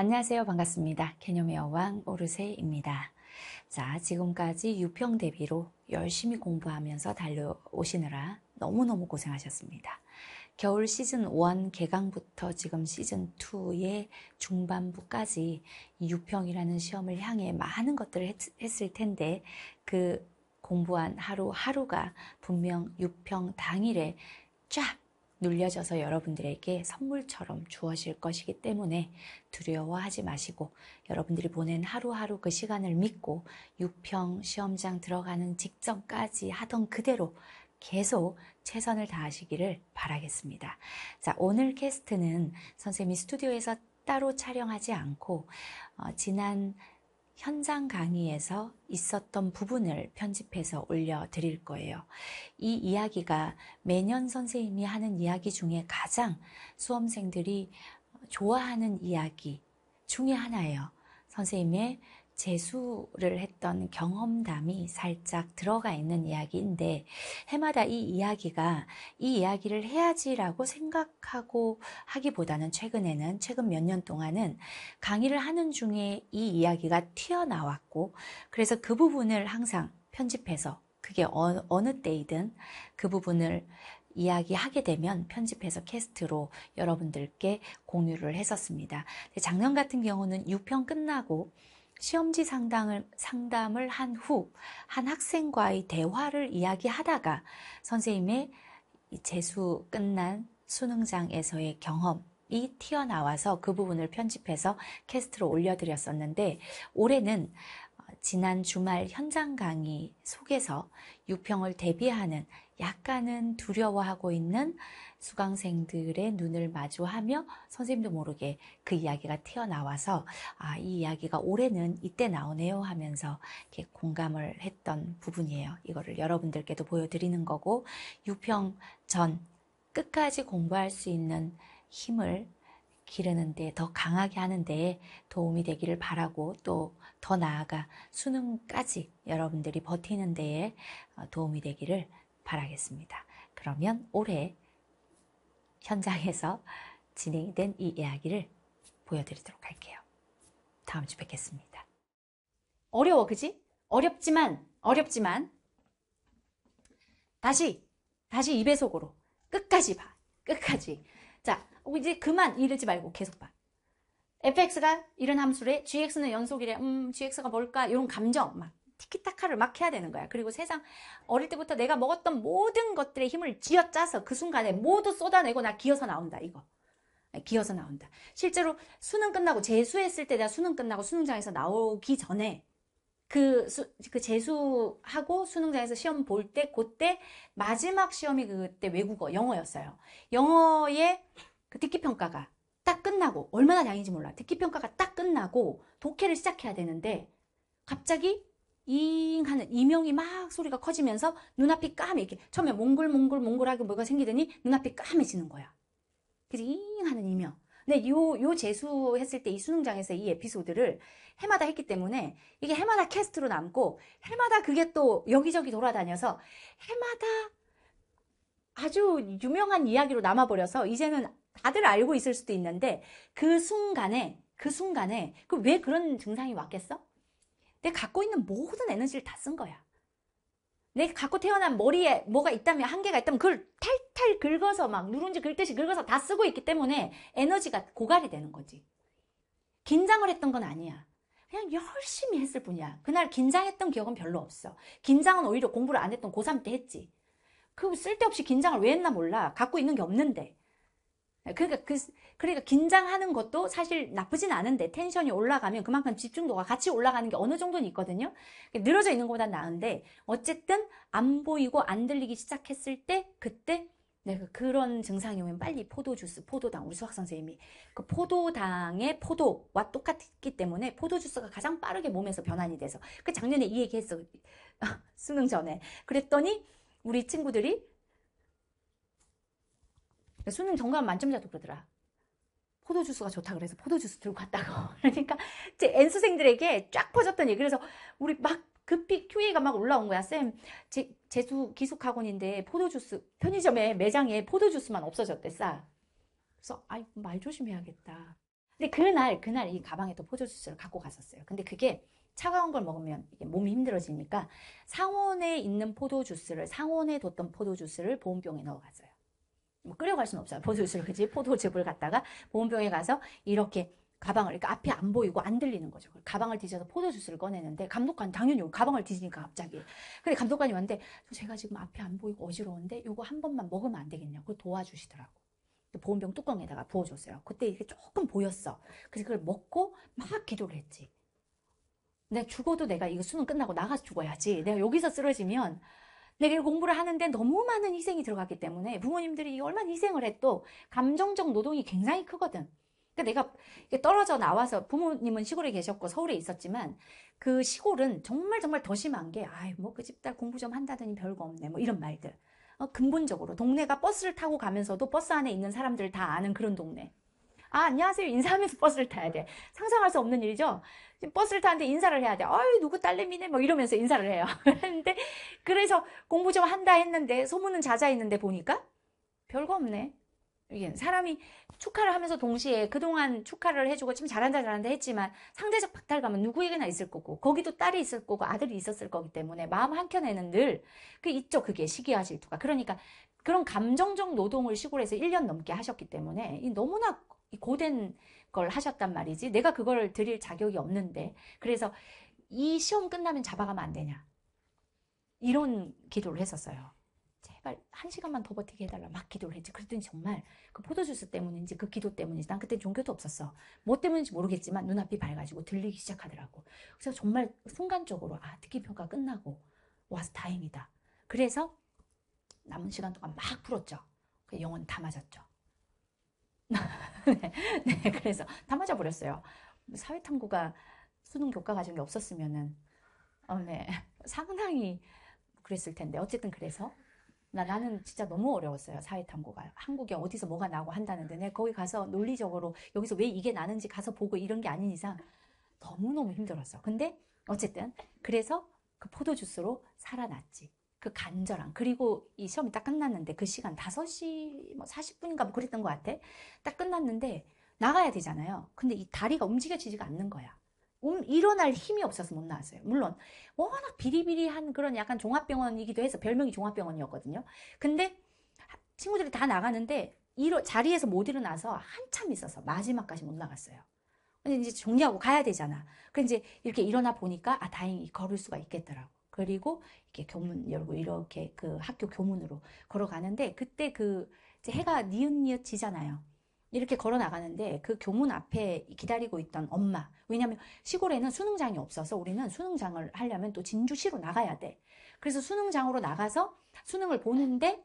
안녕하세요. 반갑습니다. 개념의 여왕 오르세입니다. 자, 지금까지 유평 대비로 열심히 공부하면서 달려오시느라 너무너무 고생하셨습니다. 겨울 시즌 1 개강부터 지금 시즌 2의 중반부까지 이 유평이라는 시험을 향해 많은 것들을 했, 했을 텐데 그 공부한 하루하루가 분명 유평 당일에 쫙 눌려져서 여러분들에게 선물처럼 주어질 것이기 때문에 두려워하지 마시고 여러분들이 보낸 하루하루 그 시간을 믿고 6평 시험장 들어가는 직전까지 하던 그대로 계속 최선을 다하시기를 바라겠습니다. 자, 오늘 캐스트는 선생님이 스튜디오에서 따로 촬영하지 않고 어, 지난 현장 강의에서 있었던 부분을 편집해서 올려 드릴 거예요. 이 이야기가 매년 선생님이 하는 이야기 중에 가장 수험생들이 좋아하는 이야기 중에 하나예요. 선생님의 재수를 했던 경험담이 살짝 들어가 있는 이야기인데 해마다 이 이야기가 이 이야기를 해야지라고 생각하고 하기보다는 최근에는 최근 몇 년 동안은 강의를 하는 중에 이 이야기가 튀어나왔고 그래서 그 부분을 항상 편집해서 그게 어, 어느 때이든 그 부분을 이야기하게 되면 편집해서 캐스트로 여러분들께 공유를 했었습니다. 작년 같은 경우는 6편 끝나고 시험지 상담을, 상담을 한 후 한 학생과의 대화를 이야기하다가 선생님의 재수 끝난 수능장에서의 경험이 튀어나와서 그 부분을 편집해서 캐스트로 올려드렸었는데 올해는 어, 지난 주말 현장 강의 속에서 유평을 대비하는 약간은 두려워하고 있는 수강생들의 눈을 마주하며 선생님도 모르게 그 이야기가 튀어나와서 아, 이 이야기가 올해는 이때 나오네요 하면서 이렇게 공감을 했던 부분이에요. 이거를 여러분들께도 보여드리는 거고 6평전 끝까지 공부할 수 있는 힘을 기르는데 더 강하게 하는데 도움이 되기를 바라고 또 더 나아가 수능까지 여러분들이 버티는 데에 어, 도움이 되기를 바라겠습니다. 그러면 올해 현장에서 진행된 이 이야기를 보여드리도록 할게요. 다음 주 뵙겠습니다. 어려워, 그지? 어렵지만, 어렵지만. 다시, 다시 입의 속으로. 끝까지 봐. 끝까지. 자, 어, 이제 그만 이르지 말고 계속 봐. fx가 이런 함수래, gx는 연속이래, 음, gx가 뭘까? 이런 감정 막 티키타카를 막 해야 되는 거야. 그리고 세상 어릴 때부터 내가 먹었던 모든 것들의 힘을 쥐어짜서 그 순간에 모두 쏟아내고 나 기어서 나온다. 이거. 네, 기어서 나온다. 실제로 수능 끝나고 재수했을 때 내가 수능 끝나고 수능장에서 나오기 전에 그, 수, 그 재수하고 수능장에서 시험 볼 때, 그때 마지막 시험이 그때 외국어, 영어였어요. 영어의 그 듣기평가가 딱 끝나고, 얼마나 다행인지 몰라. 듣기평가가 딱 끝나고, 독해를 시작해야 되는데, 갑자기 잉 하는 이명이 막 소리가 커지면서 눈앞이 까매 이렇게 처음에 몽글몽글 몽글하게 뭐가 생기더니 눈앞이 까매지는 거야. 그래서 잉 하는 이명. 근데 요, 요 재수했을 때 이 수능장에서 이 에피소드를 해마다 했기 때문에 이게 해마다 캐스트로 남고 해마다 그게 또 여기저기 돌아다녀서 해마다 아주 유명한 이야기로 남아버려서 이제는 다들 알고 있을 수도 있는데 그 순간에 그 순간에 그 왜 그런 증상이 왔겠어? 내 갖고 있는 모든 에너지를 다 쓴 거야. 내 갖고 태어난 머리에 뭐가 있다면 한계가 있다면 그걸 탈탈 긁어서 막 누룽지 긁듯이 긁어서 다 쓰고 있기 때문에 에너지가 고갈이 되는 거지. 긴장을 했던 건 아니야. 그냥 열심히 했을 뿐이야. 그날 긴장했던 기억은 별로 없어. 긴장은 오히려 공부를 안 했던 고3 때 했지. 그 쓸데없이 긴장을 왜 했나 몰라. 갖고 있는 게 없는데. 아, 그러니까 그 그러니까 긴장하는 것도 사실 나쁘진 않은데 텐션이 올라가면 그만큼 집중도가 같이 올라가는 게 어느 정도는 있거든요. 그러니까 늘어져 있는 것보다 나은데 어쨌든 안 보이고 안 들리기 시작했을 때 그때 네, 그런 증상이 오면 빨리 포도주스, 포도당, 우리 수학 선생님이 그 포도당의 포도와 똑같기 때문에 포도주스가 가장 빠르게 몸에서 변환이 돼서 그 작년에 이 얘기했어 수능 전에 그랬더니 우리 친구들이 그러니까 수능 전과 만점자도 그러더라. 포도주스가 좋다 그래서 포도주스 들고 갔다고. 그러니까 제 N수생들에게 쫙 퍼졌던 얘기. 그래서 우리 막 급히 QA가 막 올라온 거야. 쌤, 제, 제수 기숙학원인데 포도주스, 편의점에 매장에 포도주스만 없어졌대, 싸. 그래서, 아이, 말 조심해야겠다. 근데 그날, 그날 이 가방에 또 포도주스를 갖고 갔었어요. 근데 그게 차가운 걸 먹으면 이게 몸이 힘들어지니까 상온에 있는 포도주스를, 상온에 뒀던 포도주스를 보온병에 넣어갔어요. 뭐 끌려갈 수는 없어요. 보조수를 그지 포도즙을 갖다가 보온병에 가서 이렇게 가방을 그러니까 앞이 안 보이고 안 들리는 거죠. 가방을 뒤져서 포도 주스를 꺼내는데 감독관 당연히 요 가방을 뒤지니까 갑자기. 근데 감독관이 왔는데 제가 지금 앞이 안 보이고 어지러운데 요거 한 번만 먹으면 안 되겠냐고 도와주시더라고. 보온병 뚜껑에다가 부어줬어요. 그때 이게 조금 보였어. 그래서 그걸 먹고 막 기도를 했지. 내가 죽어도 내가 이거 수능 끝나고 나가서 죽어야지. 내가 여기서 쓰러지면 내가 공부를 하는데 너무 많은 희생이 들어갔기 때문에 부모님들이 얼마나 희생을 해도 감정적 노동이 굉장히 크거든. 그러니까 내가 떨어져 나와서 부모님은 시골에 계셨고 서울에 있었지만 그 시골은 정말 정말 더 심한 게 아이 뭐 그 집 딸 공부 좀 한다더니 별거 없네 뭐 이런 말들. 어, 근본적으로 동네가 버스를 타고 가면서도 버스 안에 있는 사람들 다 아는 그런 동네. 아, 안녕하세요. 인사하면서 버스를 타야 돼. 상상할 수 없는 일이죠? 버스를 타는데 인사를 해야 돼. 어이, 누구 딸내미네? 막 뭐 이러면서 인사를 해요. 그런데 그래서 공부 좀 한다 했는데, 소문은 자자했는데 보니까, 별거 없네. 이게 사람이 축하를 하면서 동시에 그동안 축하를 해주고 참 잘한다 잘한다 했지만 상대적 박탈감은 누구에게나 있을 거고 거기도 딸이 있을 거고 아들이 있었을 거기 때문에 마음 한켠에는 늘그 있죠 그게 시기와 질투가 그러니까 그런 감정적 노동을 시골에서 1년 넘게 하셨기 때문에 너무나 고된 걸 하셨단 말이지. 내가 그걸 드릴 자격이 없는데. 그래서 이 시험 끝나면 잡아가면 안 되냐. 이런 기도를 했었어요. 제발 한 시간만 더 버티게 해달라 막 기도를 했지 그랬더니 정말 그 포도주스 때문인지 그 기도 때문인지 난 그때 종교도 없었어 뭐 때문인지 모르겠지만 눈앞이 밝아지고 들리기 시작하더라고 그래서 정말 순간적으로 아 듣기평가 끝나고 와서 다행이다 그래서 남은 시간 동안 막 풀었죠 그 영혼 다 맞았죠 네, 네, 그래서 다 맞아버렸어요. 사회탐구가 수능 교과 과정이 없었으면은, 어, 네, 상당히 그랬을 텐데. 어쨌든 그래서. 나, 나는 진짜 너무 어려웠어요, 사회탐구가. 한국에 어디서 뭐가 나고 한다는데, 내 거기 가서 논리적으로, 여기서 왜 이게 나는지 가서 보고 이런 게 아닌 이상, 너무너무 힘들었어. 근데, 어쨌든, 그래서 그 포도주스로 살아났지. 그 간절함 그리고 이 시험이 딱 끝났는데 그 시간 5시 뭐 40분인가 뭐 그랬던 것 같아 딱 끝났는데 나가야 되잖아요 근데 이 다리가 움직여지지가 않는 거야 음, 일어날 힘이 없어서 못 나왔어요 물론 워낙 비리비리한 그런 약간 종합병원이기도 해서 별명이 종합병원이었거든요 근데 친구들이 다 나가는데 일어, 자리에서 못 일어나서 한참 있어서 마지막까지 못 나갔어요 근데 이제 정리하고 가야 되잖아. 근데 이제 이렇게 일어나 보니까 아 다행히 걸을 수가 있겠더라고. 그리고 이렇게 교문 열고 이렇게 그 학교 교문으로 걸어가는데 그때 그 이제 해가 니은니읒 지잖아요. 이렇게 걸어 나가는데 그 교문 앞에 기다리고 있던 엄마. 왜냐면 시골에는 수능장이 없어서 우리는 수능장을 하려면 또 진주시로 나가야 돼. 그래서 수능장으로 나가서 수능을 보는데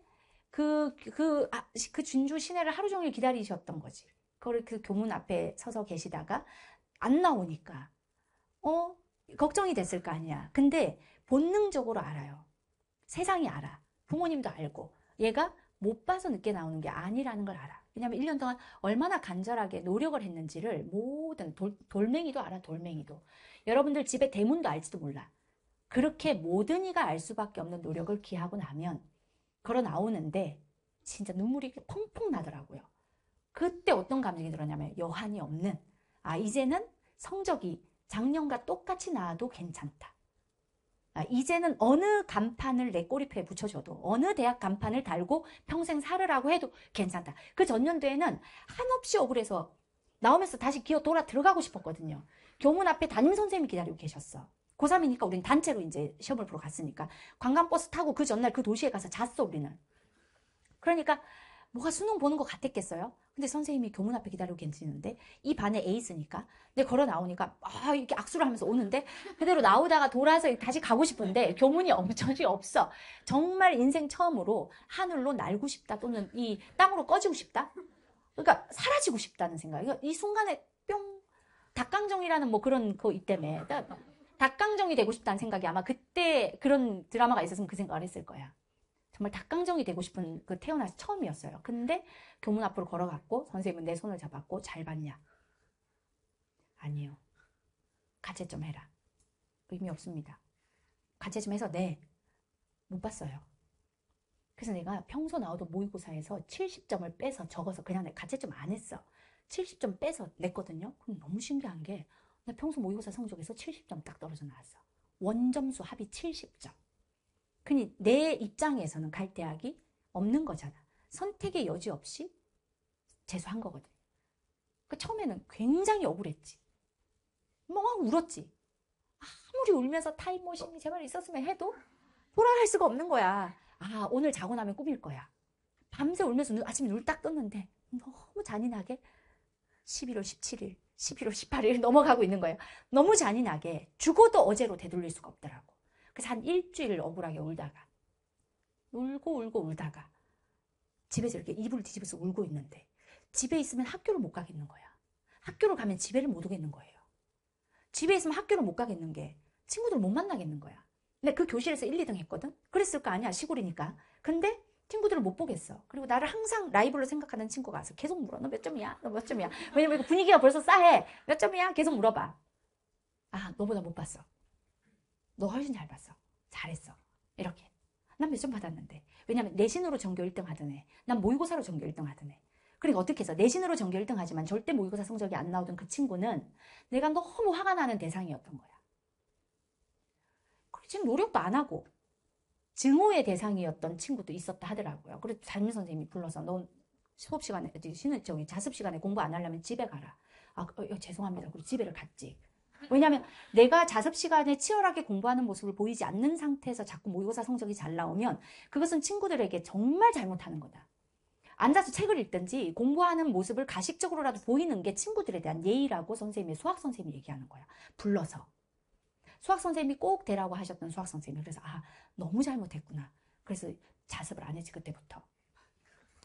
그, 그, 아, 그 진주 시내를 하루 종일 기다리셨던 거지. 그걸 그 교문 앞에 서서 계시다가 안 나오니까, 어? 걱정이 됐을 거 아니야. 근데 본능적으로 알아요. 세상이 알아. 부모님도 알고 얘가 못 봐서 늦게 나오는 게 아니라는 걸 알아. 왜냐하면 1년 동안 얼마나 간절하게 노력을 했는지를 모든 돌, 돌멩이도 알아 돌멩이도. 여러분들 집에 대문도 알지도 몰라. 그렇게 모든 이가 알 수밖에 없는 노력을 기하고 나면 걸어 나오는데 진짜 눈물이 펑펑 나더라고요. 그때 어떤 감정이 들었냐면 여한이 없는 아 이제는 성적이 작년과 똑같이 나와도 괜찮다. 아, 이제는 어느 간판을 내 꼬리표에 붙여줘도 어느 대학 간판을 달고 평생 살으라고 해도 괜찮다. 그 전년도에는 한없이 억울해서 나오면서 다시 기어 돌아 들어가고 싶었거든요. 교문 앞에 담임선생님이 기다리고 계셨어. 고3이니까 우린 단체로 이제 시험을 보러 갔으니까 관광버스 타고 그 전날 그 도시에 가서 잤어 우리는. 그러니까 뭐가 수능 보는 것 같았겠어요? 근데 선생님이 교문 앞에 기다리고 계시는데 이 반에 에이스니까 근데 걸어 나오니까 아 이렇게 악수를 하면서 오는데 그대로 나오다가 돌아서 다시 가고 싶은데 교문이 엄청이 없어 정말 인생 처음으로 하늘로 날고 싶다 또는 이 땅으로 꺼지고 싶다 그러니까 사라지고 싶다는 생각 이 순간에 뿅 닭강정이라는 뭐 그런 거 있다며 그러니까 닭강정이 되고 싶다는 생각이 아마 그때 그런 드라마가 있었으면 그 생각을 했을 거야 정말 닭강정이 되고 싶은 그 태어나서 처음이었어요. 근데 교문 앞으로 걸어갔고 선생님은 내 손을 잡았고 잘 봤냐? 아니요. 가채 좀 해라. 의미 없습니다. 가채 좀 해서 네. 못 봤어요. 그래서 내가 평소 나오던 모의고사에서 70점을 빼서 적어서 그냥 가채점 안 했어. 70점 빼서 냈거든요. 그럼 너무 신기한 게, 나 평소 모의고사 성적에서 70점 딱 떨어져 나왔어. 원점수 합이 70점. 그니 내 입장에서는 갈대학이 없는 거잖아. 선택의 여지 없이 재수한 거거든. 그러니까 처음에는 굉장히 억울했지. 멍 뭐 울었지. 아무리 울면서 타임머신이 제발 있었으면 해도 돌아갈 수가 없는 거야. 아, 오늘 자고 나면 꾸밀 거야. 밤새 울면서 눈, 아침에 눈 딱 떴는데 너무 잔인하게 11월 17일, 11월 18일 넘어가고 있는 거예요. 너무 잔인하게 죽어도 어제로 되돌릴 수가 없더라고. 그래서 한 일주일 억울하게 울다가 울고 울고 울다가 집에서 이렇게 이불 뒤집어서 울고 있는데 집에 있으면 학교를 못 가겠는 거야. 학교를 가면 집에를 못 오겠는 거예요. 집에 있으면 학교를 못 가겠는 게 친구들 못 만나겠는 거야. 근데 그 교실에서 1, 2등 했거든? 그랬을 거 아니야, 시골이니까. 근데 친구들을 못 보겠어. 그리고 나를 항상 라이벌로 생각하는 친구가 와서 계속 물어. 너 몇 점이야? 너 몇 점이야? 왜냐면 분위기가 벌써 싸해. 몇 점이야? 계속 물어봐. 아, 너보다 못 봤어. 너 훨씬 잘 봤어. 잘했어. 이렇게. 난 몇 점 받았는데. 왜냐면 내신으로 전교 1등 하던 네난 모의고사로 전교 1등 하던 네 그러니까 어떻게 해서 내신으로 전교 1등 하지만 절대 모의고사 성적이 안 나오던 그 친구는 내가 너무 화가 나는 대상이었던 거야. 지금 노력도 안 하고 증오의 대상이었던 친구도 있었다 하더라고요. 그래서 담임 선생님이 불러서 넌 수업 시간에 쉬는 저기 자습 시간에 공부 안 하려면 집에 가라. 아 어, 어, 죄송합니다. 그리고 집에를 갔지. 왜냐하면 내가 자습 시간에 치열하게 공부하는 모습을 보이지 않는 상태에서 자꾸 모의고사 성적이 잘 나오면 그것은 친구들에게 정말 잘못하는 거다. 앉아서 책을 읽든지 공부하는 모습을 가식적으로라도 보이는 게 친구들에 대한 예의라고 선생님이 수학 선생님이 얘기하는 거야. 불러서. 수학 선생님이 꼭 되라고 하셨던 수학 선생님이 그래서 아 너무 잘못했구나. 그래서 자습을 안 했지 그때부터.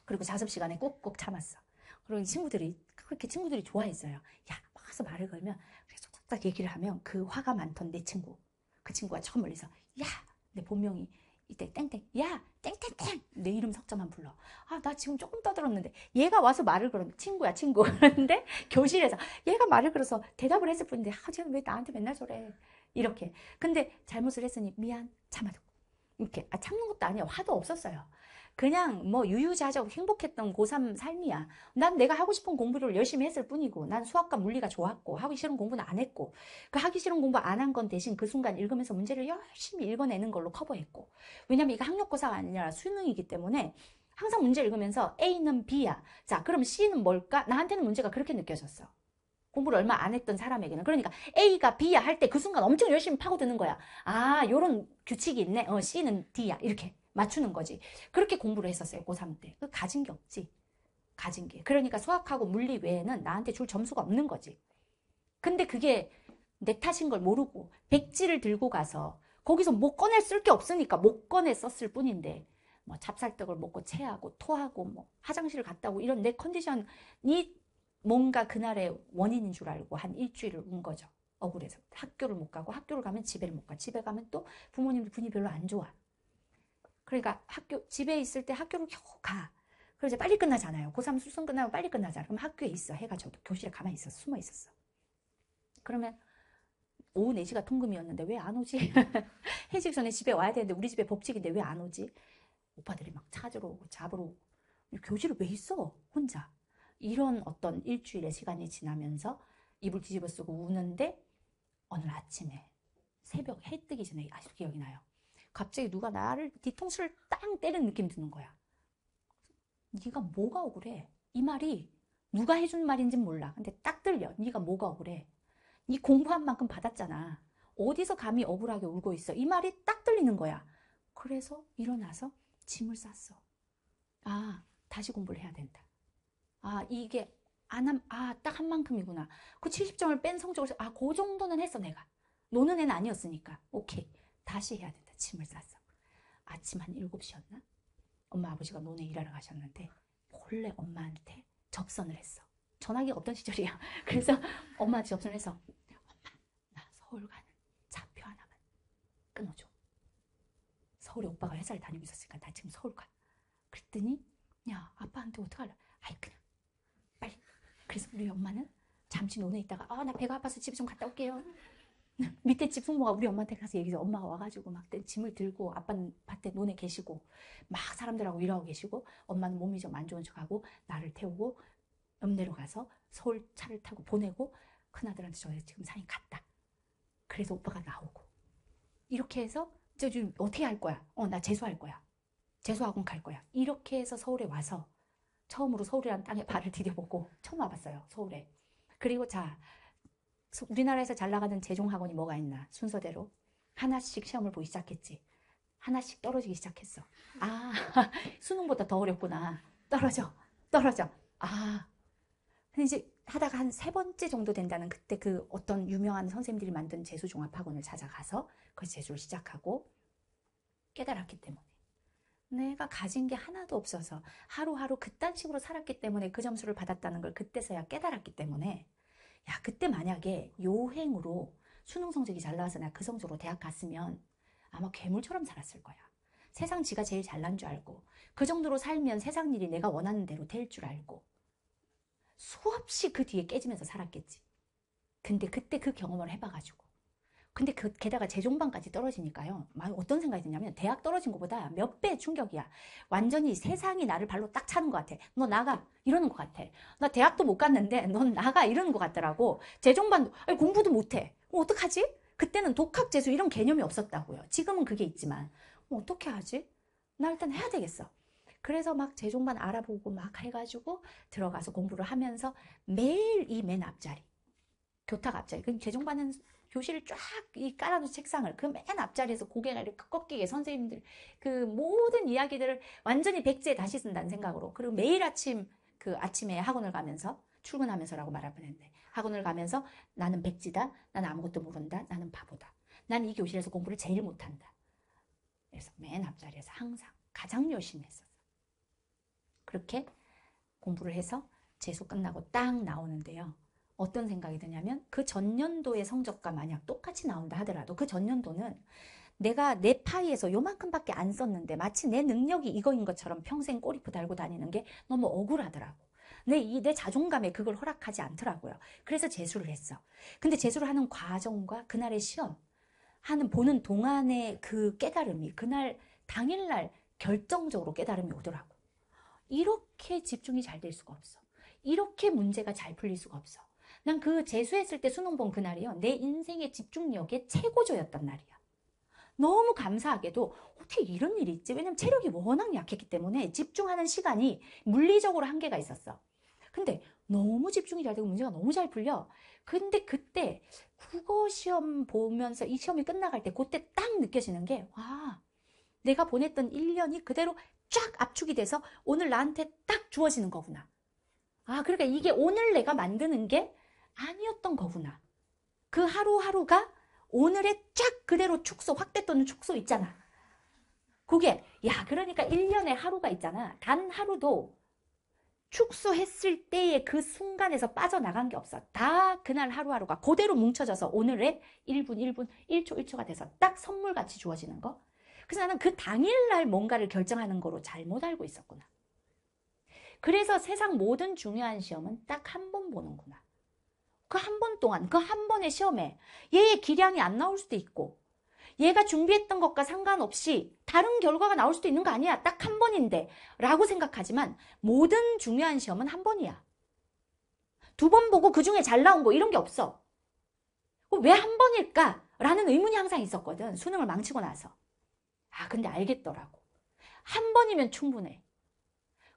그리고 자습 시간에 꼭꼭 참았어. 그런 친구들이 그렇게 친구들이 좋아했어요. 야 와서 말을 걸면 그래서 딱 얘기를 하면 그 화가 많던 내 친구 그 친구가 조금 멀리서 야 내 본명이 이때 땡땡 야 땡땡땡 내 이름 석자만 불러 아 나 지금 조금 떠들었는데 얘가 와서 말을 그러면 친구야 친구 그런데 교실에서 얘가 말을 걸어서 대답을 했을 뿐인데 아 지금 왜 나한테 맨날 저래 이렇게 근데 잘못을 했으니 미안 참아도 이렇게 아 참는 것도 아니야 화도 없었어요 그냥 뭐 유유자적 행복했던 고3 삶이야. 난 내가 하고 싶은 공부를 열심히 했을 뿐이고 난 수학과 물리가 좋았고 하기 싫은 공부는 안 했고 그 하기 싫은 공부 안 한 건 대신 그 순간 읽으면서 문제를 열심히 읽어내는 걸로 커버했고 왜냐면 이거 학력고사가 아니라 수능이기 때문에 항상 문제 읽으면서 A는 B야. 자 그럼 C는 뭘까? 나한테는 문제가 그렇게 느껴졌어. 공부를 얼마 안 했던 사람에게는 그러니까 A가 B야 할 때 그 순간 엄청 열심히 파고드는 거야 아 요런 규칙이 있네 어 C는 D야 이렇게 맞추는 거지. 그렇게 공부를 했었어요. 고3 때. 그 가진 게 없지. 가진 게. 그러니까 수학하고 물리 외에는 나한테 줄 점수가 없는 거지. 근데 그게 내 탓인 걸 모르고 백지를 들고 가서 거기서 못 뭐 꺼낼 쓸 게 없으니까 못 꺼내 썼을 뿐인데 뭐 찹쌀떡을 먹고 체하고 토하고 뭐 화장실을 갔다고 이런 내 컨디션이 뭔가 그날의 원인인 줄 알고 한 일주일을 운 거죠. 억울해서 학교를 못 가고 학교를 가면 집에를 못 가. 집에 가면 또 부모님들 분이 별로 안 좋아. 그러니까 학교 집에 있을 때 학교를 겨우 가. 그러고 이제 빨리 끝나잖아요. 고3 수능 끝나면 빨리 끝나잖아. 그럼 학교에 있어. 해가 저도 교실에 가만히 있어 숨어 있었어. 그러면 오후 4시가 통금이었는데 왜 안 오지? 해식 전에 집에 와야 되는데 우리 집에 법칙인데 왜 안 오지? 오빠들이 막 찾으러 오고 잡으러 오고 교실에 왜 있어? 혼자. 이런 어떤 일주일의 시간이 지나면서 입을 뒤집어 쓰고 우는데 어느 아침에 새벽 해 뜨기 전에 아직도 기억이 나요. 갑자기 누가 나를 뒤통수를 땅 때리는 느낌 드는 거야. 네가 뭐가 억울해? 이 말이 누가 해준 말인진 몰라. 근데 딱 들려. 네가 뭐가 억울해? 네 공부한 만큼 받았잖아. 어디서 감히 억울하게 울고 있어. 이 말이 딱 들리는 거야. 그래서 일어나서 짐을 쌌어. 아, 다시 공부를 해야 된다. 아, 이게 안 함, 아, 딱 한 만큼이구나. 그 70점을 뺀 성적을, 아, 그 정도는 했어, 내가. 노는 애는 아니었으니까. 오케이. 다시 해야 된다. 아침을 쌌어. 아침 한 7시였나? 엄마 아버지가 논에 일하러 가셨는데 몰래 엄마한테 접선을 했어. 전화기가 없던 시절이야. 그래서 엄마한테 접선을 해서 엄마 나 서울 가는 좌표 하나만 끊어줘. 서울에 오빠가 회사를 다니고 있었으니까 나 지금 서울 가. 그랬더니 야 아빠한테 어떡할래? 아이 그냥 빨리. 그래서 우리 엄마는 잠시 논에 있다가 아나 배가 아파서 집에 좀 갔다 올게요. 밑에 집부모가 우리 엄마한테 가서 얘기해서 엄마가 와가지고 막 짐을 들고 아빠는 밭에 논에 계시고 막 사람들하고 일하고 계시고 엄마는 몸이 좀 안 좋은 척하고 나를 태우고 읍내로 가서 서울 차를 타고 보내고 큰아들한테 전해 지금 산이 갔다. 그래서 오빠가 나오고 이렇게 해서 저 지금 어떻게 할 거야? 어 나 재수할 거야. 재수학원 갈 거야. 이렇게 해서 서울에 와서 처음으로 서울이라는 땅에 발을 디뎌보고 처음 와봤어요. 서울에. 그리고 자 우리나라에서 잘 나가는 재종학원이 뭐가 있나 순서대로 하나씩 시험을 보기 시작했지 하나씩 떨어지기 시작했어 아 수능보다 더 어렵구나 떨어져 떨어져 아 근데 이제 하다가 한 세 번째 정도 된다는 그때 그 어떤 유명한 선생님들이 만든 재수종합학원을 찾아가서 그 재수를 시작하고 깨달았기 때문에 내가 가진 게 하나도 없어서 하루하루 그딴 식으로 살았기 때문에 그 점수를 받았다는 걸 그때서야 깨달았기 때문에 야 그때 만약에 요행으로 수능 성적이 잘 나와서 나 그 성적으로 대학 갔으면 아마 괴물처럼 살았을 거야. 세상 지가 제일 잘난 줄 알고 그 정도로 살면 세상 일이 내가 원하는 대로 될 줄 알고 수없이 그 뒤에 깨지면서 살았겠지. 근데 그때 그 경험을 해봐가지고 근데 그 게다가 재종반까지 떨어지니까요 어떤 생각이 드냐면 대학 떨어진 것보다 몇 배 충격이야 완전히 세상이 나를 발로 딱 차는 것 같아 너 나가 이러는 것 같아 나 대학도 못 갔는데 넌 나가 이러는 것 같더라고 재종반 공부도 못해 뭐 어, 어떡하지? 그때는 독학재수 이런 개념이 없었다고요 지금은 그게 있지만 뭐 어떻게 하지? 나 일단 해야 되겠어 그래서 막 재종반 알아보고 막 해가지고 들어가서 공부를 하면서 매일 이 맨 앞자리 교탁 앞자리 그 재종반은 교실을 쫙 이 깔아놓은 책상을 그 맨 앞자리에서 고개가 이렇게 꺾이게 선생님들 그 모든 이야기들을 완전히 백지에 다시 쓴다는 생각으로 그리고 매일 아침 그 아침에 학원을 가면서 출근하면서라고 말할 뻔했네. 학원을 가면서 나는 백지다. 나는 아무것도 모른다. 나는 바보다. 난 이 교실에서 공부를 제일 못한다. 그래서 맨 앞자리에서 항상 가장 열심히 했었어. 그렇게 공부를 해서 재수 끝나고 딱 나오는데요. 어떤 생각이 드냐면 그 전년도의 성적과 만약 똑같이 나온다 하더라도 그 전년도는 내가 내 파이에서 요만큼밖에 안 썼는데 마치 내 능력이 이거인 것처럼 평생 꼬리표 달고 다니는 게 너무 억울하더라고. 내, 이, 내 자존감에 그걸 허락하지 않더라고요. 그래서 재수를 했어. 근데 재수를 하는 과정과 그날의 시험, 하는, 보는 동안의 그 깨달음이, 그날, 당일날 결정적으로 깨달음이 오더라고. 이렇게 집중이 잘 될 수가 없어. 이렇게 문제가 잘 풀릴 수가 없어. 난그 재수했을 때 수능 본 그날이요. 내 인생의 집중력의 최고조였단 날이야 너무 감사하게도 어떻게 이런 일이 있지? 왜냐면 체력이 워낙 약했기 때문에 집중하는 시간이 물리적으로 한계가 있었어. 근데 너무 집중이 잘 되고 문제가 너무 잘 풀려. 근데 그때 국어 시험 보면서 이 시험이 끝나갈 때 그때 딱 느껴지는 게 와, 내가 보냈던 1년이 그대로 쫙 압축이 돼서 오늘 나한테 딱 주어지는 거구나. 아, 그러니까 이게 오늘 내가 만드는 게 아니었던 거구나. 그 하루하루가 오늘의 쫙 그대로 축소, 확대 또는 축소 있잖아. 그게, 야, 그러니까 1년에 하루가 있잖아. 단 하루도 축소했을 때의 그 순간에서 빠져나간 게 없어. 다 그날 하루하루가 그대로 뭉쳐져서 오늘의 1분, 1분, 1초, 1초가 돼서 딱 선물같이 주어지는 거. 그래서 나는 그 당일날 뭔가를 결정하는 거로 잘못 알고 있었구나. 그래서 세상 모든 중요한 시험은 딱 한 번 보는구나. 그한번 동안 그 한 번의 시험에 얘의 기량이 안 나올 수도 있고 얘가 준비했던 것과 상관없이 다른 결과가 나올 수도 있는 거 아니야. 딱 한 번인데 라고 생각하지만 모든 중요한 시험은 한 번이야. 두 번 보고 그 중에 잘 나온 거 이런 게 없어. 왜 한 번일까? 라는 의문이 항상 있었거든. 수능을 망치고 나서. 아 근데 알겠더라고. 한 번이면 충분해.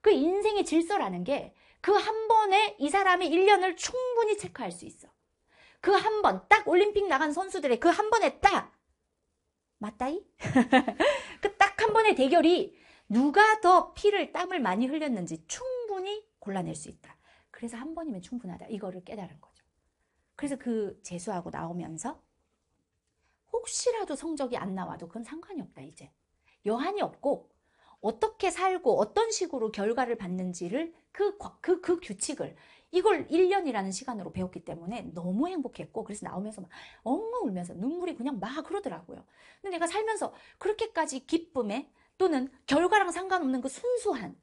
그 인생의 질서라는 게 그한 번에 이 사람의 1년을 충분히 체크할 수 있어. 그 한 번, 딱 올림픽 나간 선수들의 그 한 번에 딱, 맞다이? 그 딱 한 번의 대결이 누가 더 피를, 땀을 많이 흘렸는지 충분히 골라낼 수 있다. 그래서 한 번이면 충분하다. 이거를 깨달은 거죠. 그래서 그 재수하고 나오면서 혹시라도 성적이 안 나와도 그건 상관이 없다, 이제. 여한이 없고 어떻게 살고 어떤 식으로 결과를 받는지를 그, 그, 그 규칙을 이걸 1년이라는 시간으로 배웠기 때문에 너무 행복했고 그래서 나오면서 막 엉엉 울면서 눈물이 그냥 막그러더라고요 근데 내가 살면서 그렇게까지 기쁨에 또는 결과랑 상관없는 그 순수한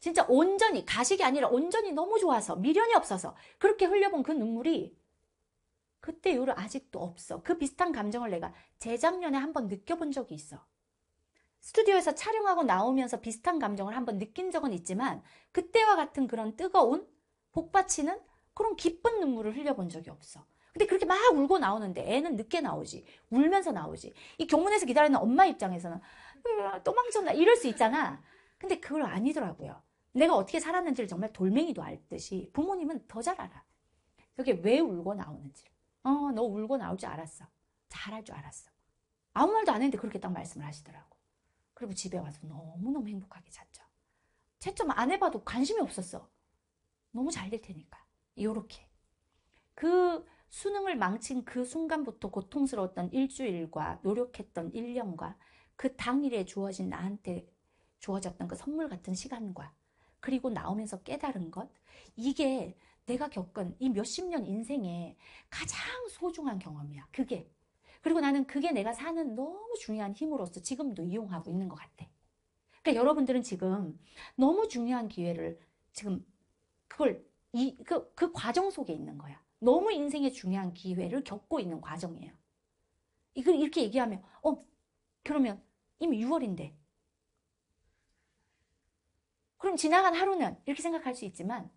진짜 온전히 가식이 아니라 온전히 너무 좋아서 미련이 없어서 그렇게 흘려본 그 눈물이 그때 이후로 아직도 없어. 그 비슷한 감정을 내가 재작년에 한 번 느껴본 적이 있어. 스튜디오에서 촬영하고 나오면서 비슷한 감정을 한번 느낀 적은 있지만 그때와 같은 그런 뜨거운 복받치는 그런 기쁜 눈물을 흘려본 적이 없어. 근데 그렇게 막 울고 나오는데 애는 늦게 나오지. 울면서 나오지. 이 교문에서 기다리는 엄마 입장에서는 음, 또 망쳤나 이럴 수 있잖아. 근데 그걸 아니더라고요. 내가 어떻게 살았는지를 정말 돌멩이도 알듯이 부모님은 더 잘 알아. 저게 왜 울고 나오는지. 어, 너 울고 나올 줄 알았어. 잘할 줄 알았어. 아무 말도 안 했는데 그렇게 딱 말씀을 하시더라고. 그리고 집에 와서 너무너무 행복하게 잤죠. 채점 안 해봐도 관심이 없었어. 너무 잘 될 테니까. 요렇게. 그 수능을 망친 그 순간부터 고통스러웠던 일주일과 노력했던 1년과 그 당일에 주어진 나한테 주어졌던 그 선물 같은 시간과 그리고 나오면서 깨달은 것 이게 내가 겪은 이 몇십 년 인생의 가장 소중한 경험이야. 그게 그리고 나는 그게 내가 사는 너무 중요한 힘으로서 지금도 이용하고 있는 것 같아. 그러니까 여러분들은 지금 너무 중요한 기회를 지금 그걸 이, 그, 그 과정 속에 있는 거야. 너무 인생의 중요한 기회를 겪고 있는 과정이에요. 이걸 이렇게 얘기하면, 어, 그러면 이미 6월인데. 그럼 지나간 하루는 이렇게 생각할 수 있지만,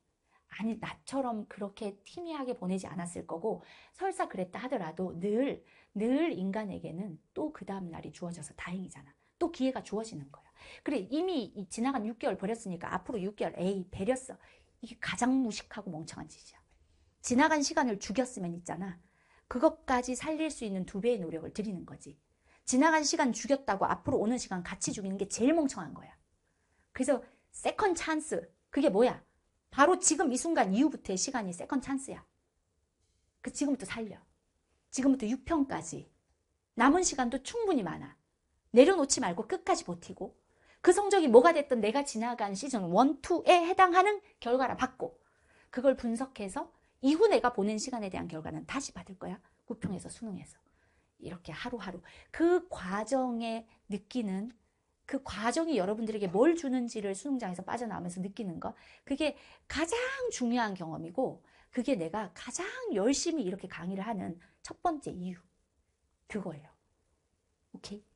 아니 나처럼 그렇게 티미하게 보내지 않았을 거고 설사 그랬다 하더라도 늘늘 늘 인간에게는 또 그 다음 날이 주어져서 다행이잖아. 또 기회가 주어지는 거야. 그래 이미 지나간 6개월 버렸으니까 앞으로 6개월 에이 배렸어. 이게 가장 무식하고 멍청한 짓이야. 지나간 시간을 죽였으면 있잖아. 그것까지 살릴 수 있는 두 배의 노력을 드리는 거지. 지나간 시간 죽였다고 앞으로 오는 시간 같이 죽이는 게 제일 멍청한 거야. 그래서 세컨 찬스 그게 뭐야? 바로 지금 이 순간 이후부터의 시간이 세컨 찬스야. 그 지금부터 살려. 지금부터 6편까지. 남은 시간도 충분히 많아. 내려놓지 말고 끝까지 버티고 그 성적이 뭐가 됐든 내가 지나간 시즌 1, 2에 해당하는 결과를 받고 그걸 분석해서 이후 내가 보낸 시간에 대한 결과는 다시 받을 거야. 구평에서 수능에서. 이렇게 하루하루 그 과정에 느끼는 그 과정이 여러분들에게 뭘 주는지를 수능장에서 빠져나오면서 느끼는 것 그게 가장 중요한 경험이고 그게 내가 가장 열심히 이렇게 강의를 하는 첫 번째 이유 그거예요 오케이